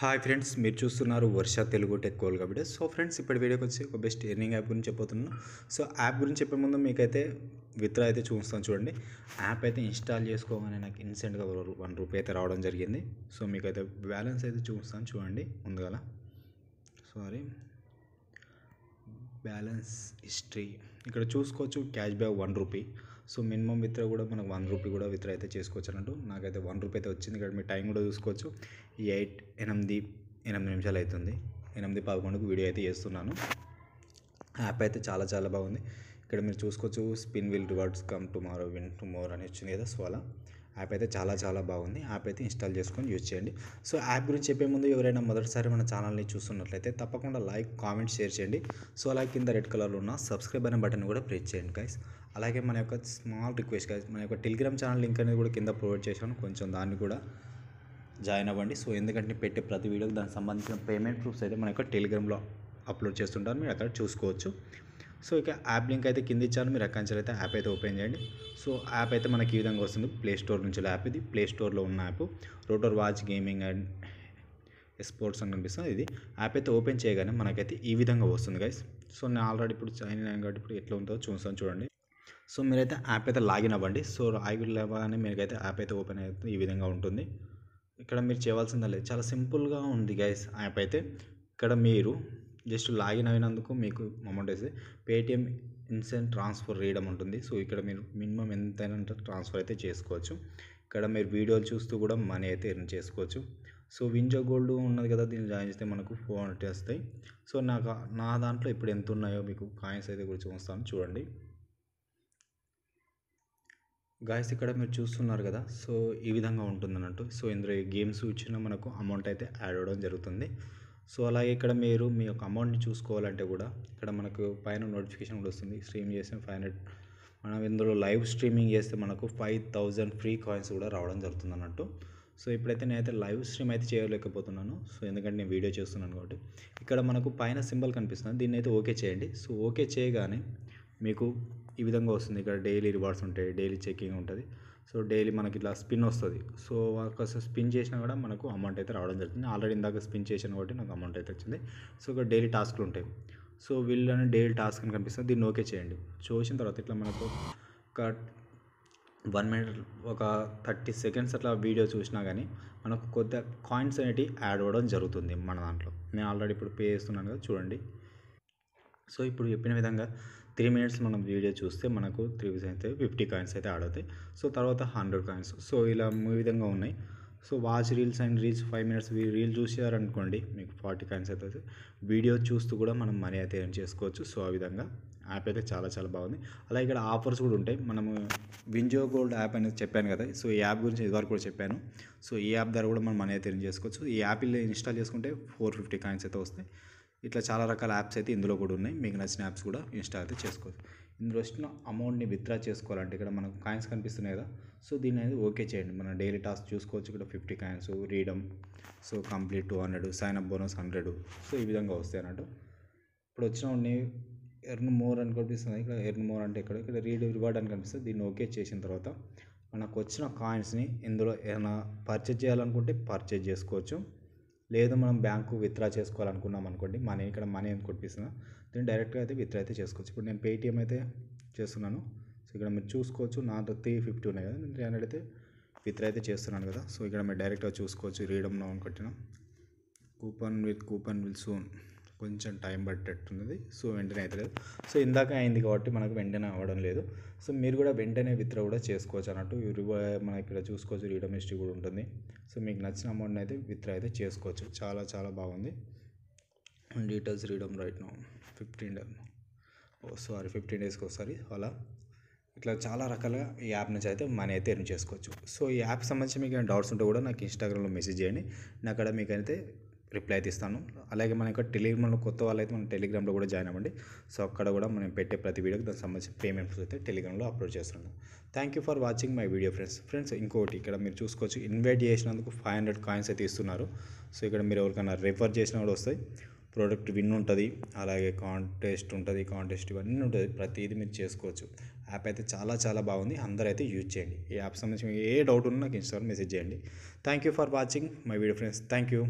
hi friends మీరు చూస్తున్నారు Varsha Telugu tech కోల్ కాబట్టి సో ఫ్రెండ్స్ ఇప్పటి వీడియోకి వచ్చి ఒక బెస్ట్ ఎర్నింగ్ యాప్ గురించి చెప్పబోతున్నాను సో యాప్ గురించి చెప్పే ముందు మీకైతే విత్ర అయితే చూస్తాను చూడండి యాప్ అయితే ఇన్స్టాల్ చేసుకోగానే నాకు ఇన్స్టెంట్గా వన్ రూపీ అయితే రావడం జరిగింది సో మీకైతే బ్యాలెన్స్ అయితే చూస్తాను చూడండి ముందుగల సారీ బ్యాలెన్స్ హిస్టరీ ఇక్కడ చూసుకోవచ్చు cash back one rupee so minimum withdraw కూడా మనకు వన్ రూపీ కూడా విత్ర అయితే చేసుకోవచ్చు అన్నట్టు నాకైతే వన్ రూపీ అయితే వచ్చింది ఇక్కడ మీ టైం కూడా చూసుకోవచ్చు ఈ ఎయిట్ ఎనిమిది ఎనిమిది నిమిషాలు అవుతుంది ఎనిమిది పదకొండుకు వీడియో అయితే చేస్తున్నాను యాప్ అయితే చాలా చాలా బాగుంది ఇక్కడ మీరు చూసుకోవచ్చు spin wheel rewards come tomorrow win tomorrow అని వచ్చింది కదా సో అలా యాప్ అయితే చాలా చాలా బాగుంది యాప్ అయితే ఇన్స్టాల్ చేసుకొని యూజ్ చేయండి సో యాప్ గురించి చెప్పే ముందు ఎవరైనా మొదటిసారి మన ఛానల్ని చూస్తున్నట్లయితే తప్పకుండా లైక్ కామెంట్ షేర్ చేయండి సో అలాగే కింద రెడ్ కలర్లో ఉన్న సబ్స్క్రైబ్ అనే బటన్ కూడా ప్రెస్ చేయండి గైస్ అలాగే మన యొక్క స్మాల్ రిక్వెస్ట్ గైస్ మన యొక్క టెలిగ్రామ్ ఛానల్ లింక్ అనేది కూడా కింద ప్రొవైడ్ చేశాను కొంచెం దాన్ని కూడా జాయిన్ అవ్వండి సో ఎందుకంటే పెట్టే ప్రతి వీడియోకి దానికి సంబంధించిన పేమెంట్ ప్రూఫ్స్ అయితే మన యొక్క టెలిగ్రామ్లో అప్లోడ్ చేస్తుంటారు మీరు అక్కడ చూసుకోవచ్చు సో ఇక యాప్ లింక్ అయితే కింద ఇచ్చాను మీరు అక్కడి నుంచి అయితే యాప్ అయితే ఓపెన్ చేయండి సో యాప్ అయితే మనకి ఈ విధంగా వస్తుంది ప్లే స్టోర్ నుంచి యాప్ ఇది ప్లే స్టోర్లో ఉన్న app Rooter watch gaming and sports అని కనిపిస్తుంది ఇది యాప్ అయితే ఓపెన్ చేయగానే మనకైతే ఈ విధంగా వస్తుంది గైస్ సో నేను ఆల్రెడీ ఇప్పుడు జాయిన్ అయినా కాబట్టి ఇప్పుడు ఎట్లా ఉంటుందో చూస్తాను చూడండి సో మీరైతే యాప్ అయితే లాగిన్ అవ్వండి సో లాగిన్ అవ్వగానే మీకైతే యాప్ అయితే ఓపెన్ అయితే ఈ విధంగా ఉంటుంది ఇక్కడ మీరు చేయవలసిందే చాలా సింపుల్గా ఉంది గైస్ యాప్ అయితే ఇక్కడ మీరు జస్ట్ లాగిన్ అయినందుకు మీకు అమౌంట్ వేస్తే పేటిఎం ఇన్స్టెంట్ ట్రాన్స్ఫర్ రీడమ్ ఉంటుంది సో ఇక్కడ మీరు మినిమం ఎంతైనా ట్రాన్స్ఫర్ అయితే చేసుకోవచ్చు ఇక్కడ మీరు వీడియోలు చూస్తూ కూడా మనీ అయితే ఎర్న్ చేసుకోవచ్చు సో వింజో గోల్డ్ ఉన్నది కదా దీన్ని జాయిన్ చేస్తే మనకు ఫోర్ హండ్రెడ్ వస్తాయి సో నాకు నా దాంట్లో ఇప్పుడు ఎంత ఉన్నాయో మీకు కాయిన్స్ అయితే గురించి చూస్తాను చూడండి గాయస్ ఇక్కడ మీరు చూస్తున్నారు కదా సో ఈ విధంగా ఉంటుంది అన్నట్టు సో ఇందులో గేమ్స్ ఇచ్చిన మనకు అమౌంట్ అయితే యాడ్ అవ్వడం జరుగుతుంది సో అలాగే ఇక్కడ మీరు మీ యొక్క అమౌంట్ని చూసుకోవాలంటే కూడా ఇక్కడ మనకు పైన నోటిఫికేషన్ కూడా వస్తుంది స్ట్రీమ్ చేసిన ఫైవ్ హండ్రెడ్ మనం ఇందులో లైవ్ స్ట్రీమింగ్ చేస్తే మనకు ఫైవ్ థౌజండ్ ఫ్రీ కాయిన్స్ కూడా రావడం జరుగుతుంది అన్నట్టు సో ఇప్పుడైతే నేనైతే లైవ్ స్ట్రీమ్ అయితే చేయలేకపోతున్నాను సో ఎందుకంటే నేను వీడియో చేస్తున్నాను కాబట్టి ఇక్కడ మనకు పైన సింబల్ కనిపిస్తుంది దీన్ని అయితే ఓకే చేయండి సో ఓకే చేయగానే మీకు ఈ విధంగా వస్తుంది ఇక్కడ డైలీ రివార్డ్స్ ఉంటాయి డైలీ చెకింగ్ ఉంటుంది సో డైలీ మనకి ఇట్లా స్పిన్ వస్తుంది సో ఒకసారి స్పిన్ చేసినా కూడా మనకు అమౌంట్ అయితే రావడం జరుగుతుంది ఆల్రెడీ ఇందాక స్పిన్ చేసినా కాబట్టి నాకు అమౌంట్ అయితే వచ్చింది సో ఇక్కడ డైలీ టాస్క్లు ఉంటాయి సో వీళ్ళని డైలీ టాస్క్ అని కనిపిస్తుంది దీన్ని ఓకే చేయండి చూసిన తర్వాత ఇట్లా మనకు ఒక వన్ మినిట్ ఒక థర్టీ సెకండ్స్ అట్లా వీడియో చూసినా కానీ మనకు కొద్దిగా కాయిన్స్ అనేవి యాడ్ అవ్వడం జరుగుతుంది మన దాంట్లో నేను ఆల్రెడీ ఇప్పుడు పే చేస్తున్నాను కదా చూడండి సో ఇప్పుడు చెప్పిన విధంగా త్రీ మినిట్స్ మనం వీడియో చూస్తే మనకు త్రీ అయితే ఫిఫ్టీ కాయిన్స్ అయితే యాడ్ సో తర్వాత హండ్రెడ్ కాయిన్స్ సో ఇలా ఈ విధంగా ఉన్నాయి so watch reels and reels five minutes reel చూసారనుకోండి మీకు ఫార్టీ కాయిన్స్ అయితే వీడియో చూస్తూ కూడా మనం మనీ అయితే ఏం చేసుకోవచ్చు సో ఆ విధంగా యాప్ అయితే చాలా చాలా బాగుంది అలా ఇక్కడ ఆఫర్స్ కూడా ఉంటాయి మనము వింజో గోల్డ్ యాప్ అనేది చెప్పాను కదా సో ఈ యాప్ గురించి ఇదివరకు కూడా చెప్పాను సో ఈ యాప్ ద్వారా కూడా మనం మనీ అయితే ఏం చేసుకోవచ్చు ఈ యాప్ ఇన్స్టాల్ చేసుకుంటే ఫోర్ ఫిఫ్టీ కాయిన్స్ అయితే వస్తాయి ఇట్లా చాలా రకాల యాప్స్ అయితే ఇందులో కూడా ఉన్నాయి మీకు నచ్చిన యాప్స్ కూడా ఇన్స్టా అయితే చేసుకోవచ్చు ఇందులో వచ్చిన అమౌంట్ని విత్డ్రా చేసుకోవాలంటే ఇక్కడ మనకు కాయిన్స్ కనిపిస్తున్నాయి కదా సో దీన్ని అనేది ఓకే చేయండి మన డైలీ టాస్క్ చూసుకోవచ్చు ఇక్కడ fifty coins redeem so complete two hundred sign up bonus hundred so ఈ విధంగా వస్తాయి అన్నట్టు ఇప్పుడు వచ్చిన ఎర్న్ మోర్ అని కనిపిస్తుంది ఇక్కడ ఎర్న్ మోర్ అంటే ఇక్కడ ఇక్కడ రీడ్ రివార్డ్ అని కనిపిస్తుంది దీన్ని ఓకే చేసిన తర్వాత మనకు వచ్చిన కాయిన్స్ని ఇందులో ఏమైనా పర్చేజ్ చేయాలనుకుంటే పర్చేజ్ చేసుకోవచ్చు లేదు మనం బ్యాంకు విత్డ్రా చేసుకోవాలనుకున్నాం అనుకోండి మనీ ఇక్కడ మనీ అని కొట్టిస్తున్నా దీన్ని డైరెక్ట్గా అయితే విత్డ్రా అయితే చేసుకోవచ్చు ఇప్పుడు నేను పేటిఎం అయితే చేస్తున్నాను సో ఇక్కడ మీరు చూసుకోవచ్చు నా త్రీ ఫిఫ్టీ ఉన్నాయి కదా నేను త్రీ హండ్రెడ్ అయితే విత్డ్రా అయితే చేస్తున్నాను కదా సో ఇక్కడ మీరు డైరెక్ట్గా చూసుకోవచ్చు రీడమ్ నౌన్ కొట్టిన coupon with coupon will soon కొంచెం టైం పట్టేట్టున్నది సో వెంటనే అవుతలేదు సో ఇందాక అయింది కాబట్టి మనకు వెంటనే అవ్వడం లేదు సో మీరు కూడా వెంటనే విత్డ్రా కూడా చేసుకోవచ్చు అన్నట్టు మన ఇక్కడ చూసుకోవచ్చు రీడమ్ హిస్టరీ కూడా ఉంటుంది సో మీకు నచ్చిన అమౌంట్ అయితే విత్డ్రా అయితే చేసుకోవచ్చు చాలా చాలా బాగుంది details redeem right no fifteen days oh sorry fifteen డేస్కి ఒకసారి అలా ఇట్లా చాలా రకాలుగా ఈ యాప్ నుంచి అయితే మనీ అయితే ఎర్న్ చేసుకోవచ్చు సో ఈ యాప్ సంబంధించి మీకు ఏమైనా డౌట్స్ ఉంటే కూడా నాకు ఇన్స్టాగ్రామ్లో మెసేజ్ చేయండి నా అక్కడ మీకైతే రిప్లై అయితే ఇస్తాను అలాగే మన యొక్క టెలిగ్రామ్లో కొత్త వాళ్ళు అయితే మనం టెలిగ్రామ్లో కూడా జాయిన్ అవ్వండి సో అక్కడ కూడా మనం పెట్టే ప్రతి వీడియోకి దానికి సంబంధించిన పేమెంట్స్ అయితే టెలిగ్రామ్లో అప్లోడ్ చేస్తున్నాను thank you for watching my video friends friends ఇంకోటి ఇక్కడ మీరు చూసుకోవచ్చు ఇన్వైట్ చేసినందుకు ఫైవ్ హండ్రెడ్ కాయిన్స్ అయితే ఇస్తున్నారు సో ఇక్కడ మీరు ఎవరికైనా రిఫర్ చేసినా కూడా వస్తాయి ప్రోడక్ట్ విన్ ఉంటుంది అలాగే కాంటెస్ట్ ఉంటుంది కాంటెస్ట్ ఇవన్నీ ఉంటుంది ప్రతిదీ మీరు చేసుకోవచ్చు యాప్ అయితే చాలా చాలా బాగుంది అందరూ అయితే యూజ్ చేయండి ఈ యాప్ సంబంధించి ఏ డౌట్ ఉన్నా నాకు ఇన్స్టాగ్రామ్ మెసేజ్ చేయండి thank you for watching my video friends thank you